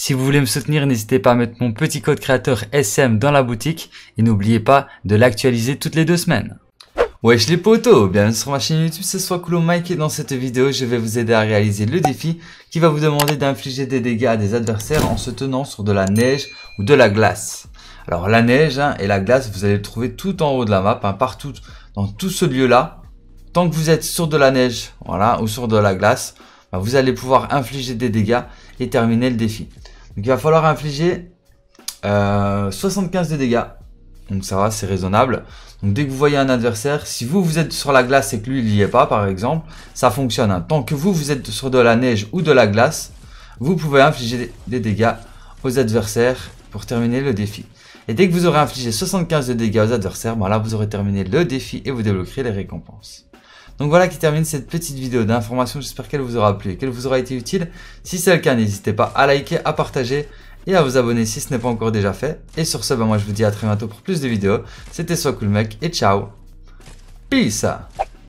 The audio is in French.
Si vous voulez me soutenir, n'hésitez pas à mettre mon petit code créateur SM dans la boutique et n'oubliez pas de l'actualiser toutes les deux semaines. Wesh les potos, bienvenue sur ma chaîne YouTube, ce soit Coulon Mike et dans cette vidéo je vais vous aider à réaliser le défi qui va vous demander d'infliger des dégâts à des adversaires en se tenant sur de la neige ou de la glace. Alors la neige hein, et la glace vous allez le trouver tout en haut de la map, hein, partout dans tout ce lieu là. Tant que vous êtes sur de la neige voilà, ou sur de la glace, bah, vous allez pouvoir infliger des dégâts et terminer le défi. Donc il va falloir infliger euh, 75 de dégâts. Donc ça va, c'est raisonnable. Donc dès que vous voyez un adversaire, si vous, vous êtes sur la glace et que lui, il n'y est pas, par exemple, ça fonctionne. Hein. Tant que vous, vous êtes sur de la neige ou de la glace, vous pouvez infliger des dégâts aux adversaires pour terminer le défi. Et dès que vous aurez infligé 75 de dégâts aux adversaires, ben là, vous aurez terminé le défi et vous débloquerez les récompenses. Donc voilà qui termine cette petite vidéo d'information. J'espère qu'elle vous aura plu et qu'elle vous aura été utile. Si c'est le cas, n'hésitez pas à liker, à partager et à vous abonner si ce n'est pas encore déjà fait. Et sur ce, bah, moi je vous dis à très bientôt pour plus de vidéos. C'était Soit Cool Mec et ciao Peace